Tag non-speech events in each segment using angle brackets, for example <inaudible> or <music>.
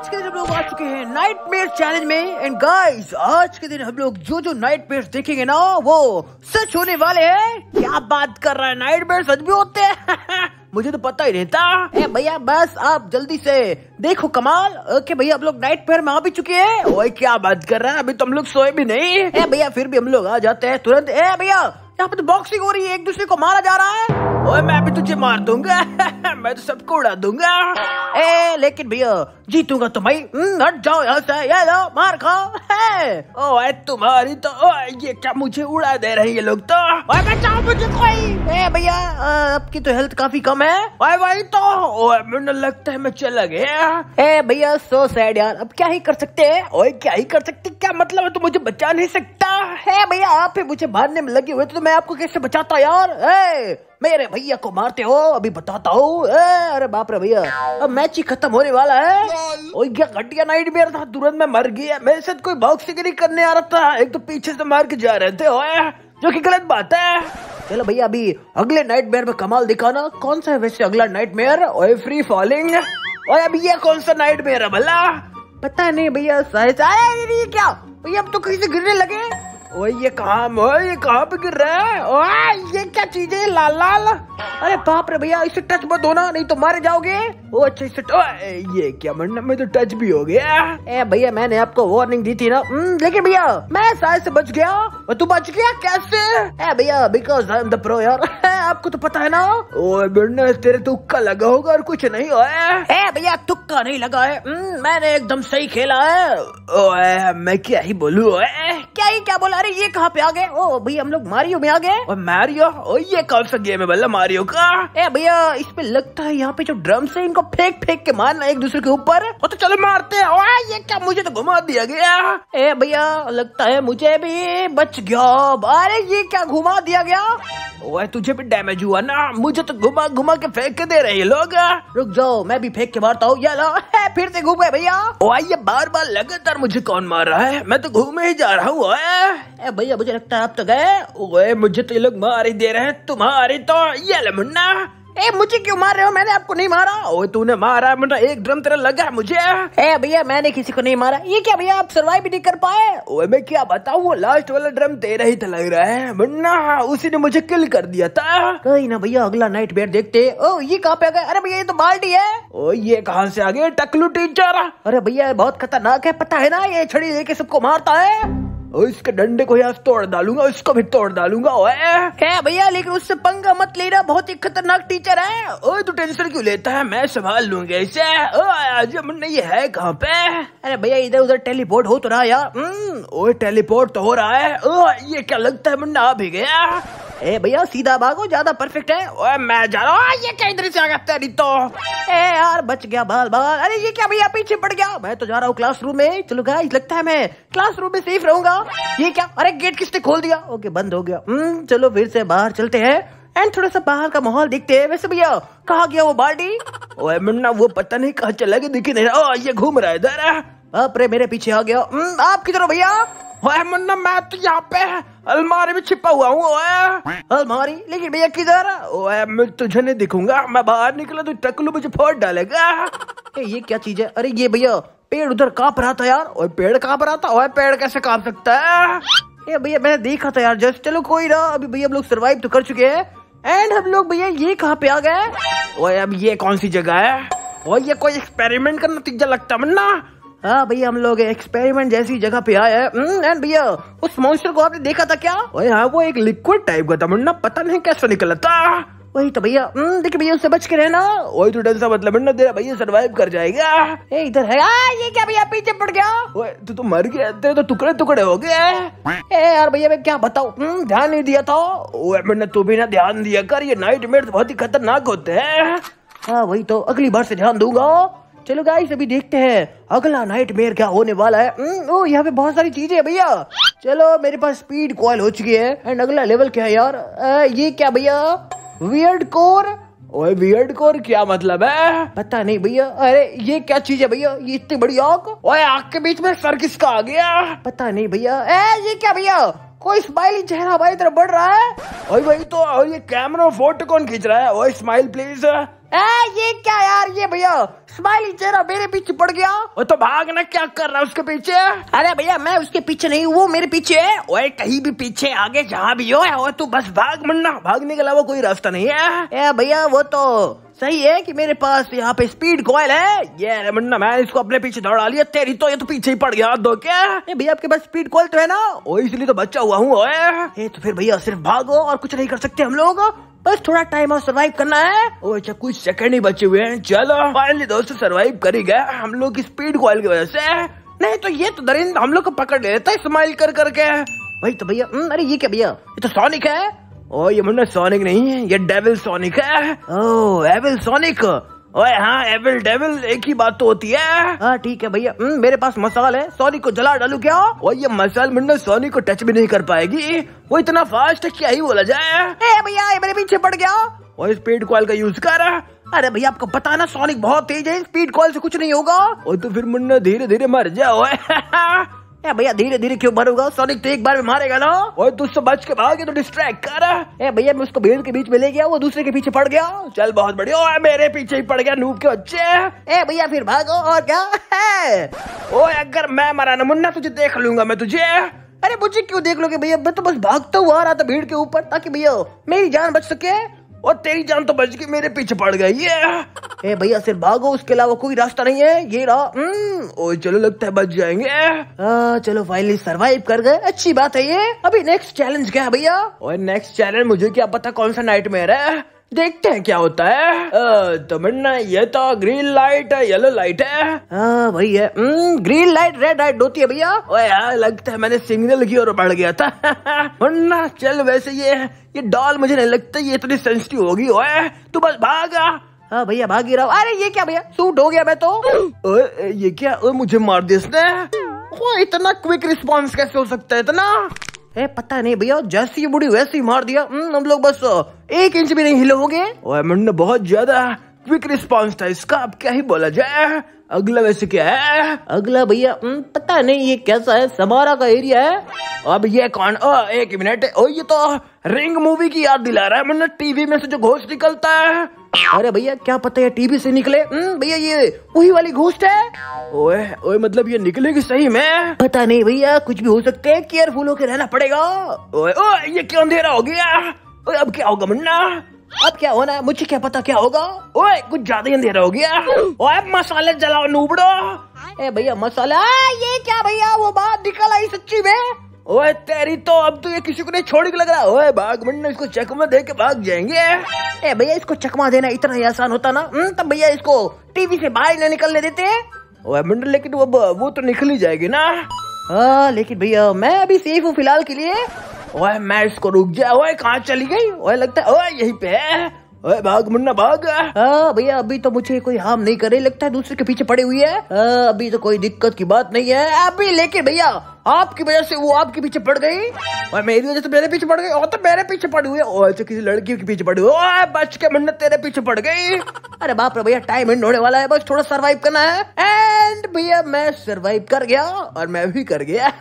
आज के दिन हम लोग आ चुके हैं नाइट मेयर चैलेंज में एंड गाइस आज के दिन हम लोग जो जो नाइट मेयर देखेंगे ना वो सच होने वाले हैं क्या बात कर रहा है नाइट मेयर सच भी होते हैं <laughs> मुझे तो पता ही रहता है भैया बस आप जल्दी से देखो कमाल ओके भैया हम लोग नाइट पेयर में आ भी चुके हैं ओए क्या बात कर रहा है अभी तो हम लोग सोए भी नहीं है भैया फिर भी हम लोग आ जाते हैं तुरंत ए भैया यहाँ पे तो बॉक्सिंग हो रही है एक दूसरे को मारा जा रहा है ओए मैं भी तुझे मार दूंगा <laughs> मैं तो सबको उड़ा दूंगा ए लेकिन भैया जीतूंगा तो भाई हम्म, हट जाओ यहाँ से ये लो मार खाओ ओए तुम्हारी तो ओ, ये क्या मुझे उड़ा दे रहे ये लोग तो ओए बचाओ मुझे कोई ए भैया आपकी तो हेल्थ काफी कम है ओए भाई तो ओए मुझे लगता है मैं चला गया ए भैया सो सैड यार अब क्या ही कर सकते हैं ओए क्या ही कर सकते क्या मतलब है तू मुझे बचा नहीं सकता है भैया आप ही मुझे मारने में लगे हुए तो मैं आपको कैसे बचाता यार ए मेरे भैया को मारते हो अभी बताता हूँ अरे बाप रे भैया अब मैच ही खत्म होने वाला है ओ क्या घटिया नाइट मेयर था तुरंत में मर गया मेरे साथ कोई बॉक्सिंग करने आ रहा था एक तो पीछे से मार के जा रहे थे जो की गलत बात है चलो भैया अभी अगले नाइट मेयर में कमाल दिखाना कौन सा है वैसे अगला नाइट मेयर और फ्री फॉलिंग और अभी ये कौन सा नाइट मेयर है भला पता नहीं भैया क्या भैया अब तो कहीं से गिरने लगे ओए ये कहा ओए ये कहा पे गिर रहा है ओए ये क्या चीज है लाल लाल अरे बाप रे भैया इसे टच मत होना नहीं तो मारे जाओगे ओ अच्छा इसे ये क्या मरना मैं तो टच भी हो गया ए भैया मैंने आपको वार्निंग दी थी ना लेकिन हम्म, भैया मैं शायद से बच गया और तू बच गया कैसे ए भैया because I am the pro यार आपको तो पता है ना ओए बिरना तेरे तुक्का लगा होगा और कुछ नहीं हो ए भैया तुक्का नहीं लगा है हम्म, मैंने एकदम सही खेला है ओए मैं क्या ही बोलू क्या ही क्या बोला अरे ये कहाँ पे आ गए ओ भैया हम लोग मारियो में आ गए मारियो ओ ये कौन सा गेम है बल्ला मारियो का ए भैया इस पे लगता है यहाँ पे जो ड्रम से इनको फेंक फेंक के मारना एक दूसरे के ऊपर वो तो चलो मारते हैं ये क्या मुझे तो घुमा दिया गया ए भैया लगता है मुझे भी बच गया अरे ये क्या घुमा दिया गया वो तुझे भी डैमेज हुआ ना मुझे तो घुमा घुमा के फेंक के दे रहे हैं लोग रुक जाओ मैं भी फेंक के मारता हूँ यार फिर से घूमे भैया ये बार बार लगातार मुझे कौन मार रहा है मैं तो घूमे ही जा रहा हूँ ए भैया मुझे लगता है आप तो गए ओए मुझे तो ये लोग मार ही दे रहे हैं तुम्हारी तो ये ले मुन्ना ए मुझे क्यों मार रहे हो मैंने आपको नहीं मारा ओए तूने मारा मुन्ना एक ड्रम तेरा लगा मुझे ए भैया मैंने किसी को नहीं मारा ये क्या भैया आप सरवाइव भी नहीं कर पाए ओए मैं क्या बताऊँ वो लास्ट वाला ड्रम तेरा ही था तो लग रहा है मुन्ना उसी ने मुझे किल कर दिया था कहीं ना भैया अगला नाइट बेयर देखते ओ ये कहाँ पे आ गए अरे भैया ये तो बाल्टी है ओ ये कहाँ से आ गए टकलू टीचर अरे भैया बहुत खतरनाक है पता है ना ये छड़ी लेके सबको मारता है और इसके डंडे को यार तोड़ डालूंगा इसको भी तोड़ डालूंगा क्या भैया लेकिन उससे पंगा मत लेना बहुत ही खतरनाक टीचर है ओए तू टेंशन क्यों लेता है मैं संभाल लूंगा इसे आज नहीं है कहाँ पे अरे भैया इधर उधर टेलीपोर्ट हो तो रहा यार हम्म, ओए टेलीपोर्ट तो हो रहा है ओ, ये क्या लगता है मुन्ना आ भी गया ए भैया सीधा भागो ज्यादा परफेक्ट है ओए मैं जा रहा हूँ ये क्या इधर से आ गया तेरी तो ए यार बच गया बाल बाल अरे ये क्या भैया पीछे पड़ गया मैं तो जा रहा हूँ क्लासरूम में चलो गाइस लगता है मैं क्लासरूम में सेफ रहूंगा ये क्या अरे गेट किसने खोल दिया ओके बंद हो गया हम्म, चलो फिर से बाहर चलते हैं एंड थोड़ा सा बाहर का माहौल देखते हैं वैसे भैया कहा गया वो बाल्टी ओए मुन्ना वो पता नहीं कहा चला गया दिखी नहीं रहा ये घूम रहा है इधर बाप मेरे पीछे आ गया आप किधर हो भैया मुन्ना मैं तो यहाँ पे है अलमारी में छिपा हुआ हूँ अलमारी लेकिन भैया किधर मैं तुझे नहीं दिखूंगा मैं बाहर निकला तो टकलू मुझे फोड़ डालेगा ए, ये क्या चीज है अरे ये भैया पेड़ उधर कांप रहा था यार और पेड़ कांप रहा था और पेड़ कैसे कांप सकता है ये भैया मैंने देखा था यार जस्ट चलो कोई ना अभी भैया हम लोग सरवाइव तो कर चुके हैं एंड हम लोग भैया ये कहाँ पे आ गए अब ये कौन सी जगह है और ये कोई एक्सपेरिमेंट का नतीजा लगता मन्ना हाँ भैया हम लोग एक्सपेरिमेंट जैसी जगह पे आए हैं हम्म, भैया उस मॉन्स्टर को आपने देखा था क्या वही हाँ वो एक लिक्विड टाइप का था मुन्ना पता नहीं कैसे निकला था वही तो भैया हम्म, देखिए भैया उससे बच के रहना वही तो डर मतलब ना तेरा भैया सरवाइव कर जाएगा ए इधर है आ, ये क्या भैया पीछे पड़ गया तो तू तो मर गया तेरे तो टुकड़े टुकड़े हो गए ए यार भैया मैं क्या बताऊ हम्म, ध्यान नहीं दिया था ओए मैंने तू भी ना ध्यान दिया कर ये नाइट मेट तो बहुत ही खतरनाक होते हैं हाँ वही तो अगली बार से ध्यान दूंगा चलो गाइस अभी देखते हैं अगला नाइट मेयर क्या होने वाला है हम्म, ओ यहाँ पे बहुत सारी चीजें है भैया चलो मेरे पास स्पीड कॉल हो चुकी है एंड अगला लेवल क्या है यार आ, ये क्या भैया वियर्ड कोर ओए वियर्ड कोर क्या मतलब है पता नहीं भैया अरे ये क्या चीज है भैया ये इतनी बड़ी आग ओए आग के बीच में सर किसका आ गया पता नहीं भैया ए ये क्या भैया कोई स्माइली चेहरा भाई तरफ बढ़ रहा है और तो और ये कैमरा फोटो कौन खींच रहा है ओए स्माइल प्लीज ये क्या यार ये भैया स्माइली चेहरा मेरे पीछे पड़ गया वो तो भागना क्या कर रहा है उसके पीछे अरे भैया मैं उसके पीछे नहीं वो मेरे पीछे है ओए कहीं भी पीछे आगे जहाँ भी हो वो तू बस भाग मुन्ना भागने के अलावा कोई रास्ता नहीं है भैया वो तो सही है कि मेरे पास यहाँ पे स्पीड कॉयल है ये अरे मुन्ना मैं इसको अपने पीछे दौड़ा लिया तेरी तो ये तो पीछे ही पड़ गया दो क्या भैया आपके पास स्पीड कॉइल तो है ना वो इसलिए तो बच्चा हुआ हूँ तो फिर भैया सिर्फ भागो और कुछ नहीं कर सकते हम लोग बस थोड़ा टाइम और सरवाइव करना है और अच्छा कुछ सेकंड ही बचे हुए हैं चलो फाइनली दोस्तों सरवाइव कर ही गए हम लोग की स्पीड कॉल की वजह से नहीं तो ये तो दरिंद हम लोग को पकड़ ले लेता है स्माइल कर करके भाई तो भैया हम्म, अरे ये क्या भैया ये तो सोनिक है ओ ये मुन्ना सोनिक नहीं है ये डेविल सोनिक है ओ एविल सोनिक ओए हाँ एविल डेविल एक ही बात तो होती है हाँ ठीक है भैया हम्म, मेरे पास मसाल है सोनी को जला डालू क्या और ये मसाल मुन्ना सोनी को टच भी नहीं कर पाएगी वो इतना फास्ट है क्या ही बोला जाए भैया मेरे पीछे पड़ गया और स्पीड कॉल का यूज कर अरे भैया आपको बताना सोनिक बहुत तेज है स्पीड कॉल से कुछ नहीं होगा और तो फिर मुन्ना धीरे धीरे मर जाओ ए भैया धीरे धीरे क्यों मरूंगा सोनिक तो एक बार में मारेगा ना और तू बच के भागे तो डिस्ट्रैक्ट कर ए भैया मैं उसको भीड़ के बीच में ले गया वो दूसरे के पीछे पड़ गया चल बहुत बढ़िया ओए मेरे पीछे ही पड़ गया नूब के बच्चे ए भैया फिर भागो और क्या है ओए अगर मैं मरा ना मुन्ना तुझे देख लूंगा मैं तुझे अरे मुझे क्यों देख लोगे भैया मैं तो बस भागता हुआ आ रहा था भीड़ के ऊपर ताकि भैया मेरी जान बच सके और तेरी जान तो बच गई मेरे पीछे पड़ गई ये <laughs> ए भैया सिर्फ भागो उसके अलावा कोई रास्ता नहीं है ये रहा हम्म, ओ चलो लगता है बच जाएंगे आ, चलो फाइनली सरवाइव कर गए अच्छी बात है ये अभी नेक्स्ट चैलेंज क्या है भैया और नेक्स्ट चैलेंज मुझे क्या पता कौन सा नाइट है देखते हैं क्या होता है तमन्ना ये तो ग्रीन लाइट है येलो लाइट है हाँ वही है ग्रीन लाइट रेड लाइट होती है भैया ओए यार लगता है मैंने सिग्नल की ओर बढ़ गया था <laughs> मुन्ना चल वैसे ये ये डॉल मुझे नहीं लगता ये इतनी सेंसिटिव होगी ओए तू बस भागा हाँ भैया भागी रहा अरे ये क्या भैया सूट हो गया मैं तो ओ, ये क्या ओ, मुझे मार दिया इसने इतना क्विक रिस्पॉन्स कैसे हो सकता है इतना ए, पता नहीं भैया जैसी बुढ़ी वैसे ही मार दिया हम्म, हम लोग बस एक इंच भी नहीं हिले होंगे बहुत ज्यादा क्विक रिस्पॉन्स था इसका अब क्या ही बोला जाए अगला वैसे क्या है अगला भैया हम्म, पता नहीं ये कैसा है समारा का एरिया है अब ये कौन ओ एक मिनट ओ ये तो रिंग मूवी की याद दिला रहा है मुन्ना टीवी में से जो घोष निकलता है अरे भैया क्या पता ये टीवी से निकले हम्म, भैया ये वही वाली घोस्ट है ओए ओए मतलब ये निकलेगी सही में पता नहीं भैया कुछ भी हो सकते है केयरफुल होकर रहना पड़ेगा ओए ओए ये क्यों अंधेरा हो गया ओए अब क्या होगा मुन्ना अब क्या होना है मुझे क्या पता क्या होगा ओए कुछ ज्यादा ही अंधेरा हो गया ओए मसाले जलाओ नूबड़ो ए भैया मसाला ये क्या भैया वो बात निकल आई सच्ची में ओए तेरी तो अब तो ये किसी को नहीं के लग रहा ओए बाघ मुंडा इसको चकमा दे के भाग जाएंगे ए भैया इसको चकमा देना इतना ही आसान होता ना हम्म, तब भैया इसको टीवी से बाहर ना निकलने देते ओए मुंडा लेकिन वो वो तो निकल ही जाएगी ना हाँ लेकिन भैया मैं अभी सेफ हूँ फिलहाल के लिए ओए मैं इसको रुक गया ओए कहाँ चली गई ओए लगता है ओए यही पे है अरे भाग मुन्ना भाग भैया अभी तो मुझे कोई हार्म नहीं करे लगता है दूसरे के पीछे पड़े हुई है आ, अभी तो कोई दिक्कत की बात नहीं है अभी लेके भैया आपकी वजह से वो आपके पीछे पड़ गई और मेरी वजह से तो मेरे पीछे पड़ गई और तो मेरे पीछे पड़ी हुई और तो किसी लड़की के पीछे पड़ी हुई बच के मुन्ना तेरे पीछे पड़ गई अरे बाप रे भैया टाइम एंड होने वाला है बस थोड़ा सरवाइव करना है एंड भैया मैं सरवाइव कर गया और मैं भी कर गया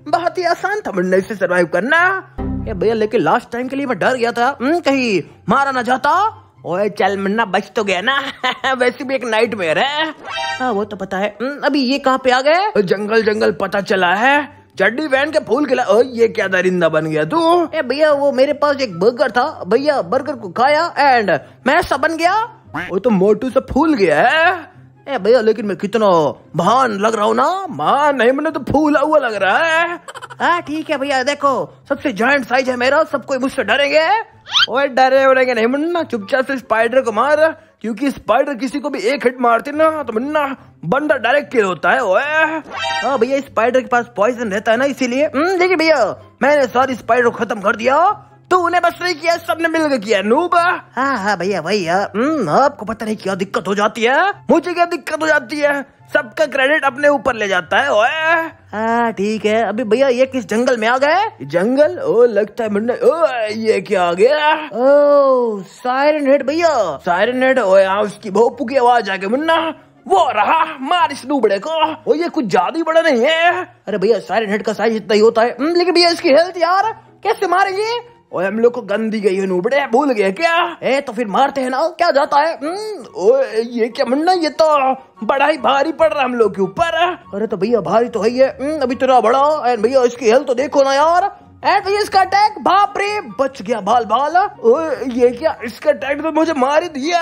<laughs> बहुत ही आसान था मुन्ना इसे सरवाइव करना ये भैया लेकिन लास्ट टाइम के लिए मैं डर गया था हम्म, कहीं मारा ना जाता ओए चल मन्ना बच तो गया ना <laughs> वैसे भी एक नाइट मेयर है आ, हाँ, वो तो पता है हम्म, अभी ये कहाँ पे आ गए जंगल जंगल पता चला है चड्डी बहन के फूल खिला ओ ये क्या दरिंदा बन गया तू ए भैया वो मेरे पास एक बर्गर था भैया बर्गर को खाया एंड मैं सा बन गया वो तो मोटू से फूल गया है ए भैया लेकिन मैं कितना महान लग रहा हूँ ना महान नहीं मैंने तो फूला हुआ लग रहा है <laughs> हाँ ठीक है भैया देखो सबसे जॉइंट साइज है मेरा सब कोई मुझसे डरेंगे और डरे उड़ेंगे नहीं मुन्ना चुपचाप से स्पाइडर को मार क्योंकि स्पाइडर किसी को भी एक हिट मारती ना तो मुन्ना बंदर डायरेक्ट किल होता है ओए हाँ भैया स्पाइडर के पास पॉइजन रहता है ना इसीलिए हम्म, देखिए भैया मैंने सारी स्पाइडर को खत्म कर दिया तो उन्हें बस नहीं किया सबने मिलकर किया नूब हाँ हाँ भैया भैया हाँ। हम्म, आपको पता नहीं क्या दिक्कत हो जाती है मुझे क्या दिक्कत हो जाती है सबका क्रेडिट अपने ऊपर ले जाता है ओए हाँ, ठीक है अभी भैया ये किस जंगल में आ गए जंगल ओ लगता है मुन्ना ओ ये क्या आ गया ओ सायरन हेड भैया सायरन हेड ओए यहाँ उसकी भोपू की आवाज आ गई मुन्ना वो रहा मार इस नूबड़े को वो ये कुछ ज्यादा ही बड़ा नहीं है अरे भैया सायरन हेड का साइज इतना ही होता है हम्म, लेकिन भैया इसकी हेल्थ यार कैसे मारेंगे और हम लोग को गंदी गई है नूबड़े भूल गए क्या ए तो फिर मारते हैं ना क्या जाता है हम्म, ओ, ये क्या मुन्ना ये तो बड़ा ही भारी पड़ रहा हम लोग के ऊपर अरे तो भैया भारी तो है ये हम्म, अभी तेरा तो बड़ा एंड भैया इसकी हेल्थ तो देखो ना यार एंड भैया तो इसका अटैक बाप रे बच गया बाल बाल ये क्या इसका अटैक तो मुझे मार ही दिया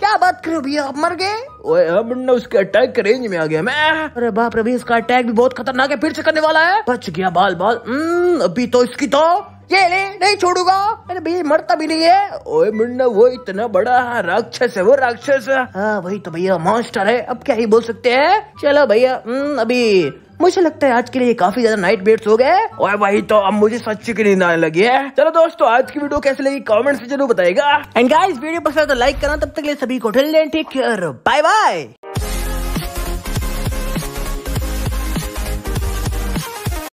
क्या बात करो भैया आप मर गए ओए हाँ, मुन्ना उसके अटैक के रेंज में आ गया मैं अरे बाप रे भैया इसका अटैक भी बहुत खतरनाक है फिर से करने वाला है बच गया बाल बाल हम्म, अभी तो इसकी तो ये ले नहीं छोड़ूगा अरे भैया मरता भी नहीं है ओए मुन्ना वो इतना बड़ा राक्षस है वो राक्षस हाँ वही तो भैया मॉन्स्टर है अब क्या ही बोल सकते हैं चलो भैया हम्म, अभी मुझे लगता है आज के लिए काफी ज्यादा नाइट बेट्स हो गए और भाई तो अब मुझे सच्ची की नींद आने लगी है चलो दोस्तों आज की वीडियो कैसे लगी कमेंट से जरूर बताएगा एंड गाइस वीडियो पसंद तो लाइक करना तब तक के लिए सभी को टेक केयर बाय बाय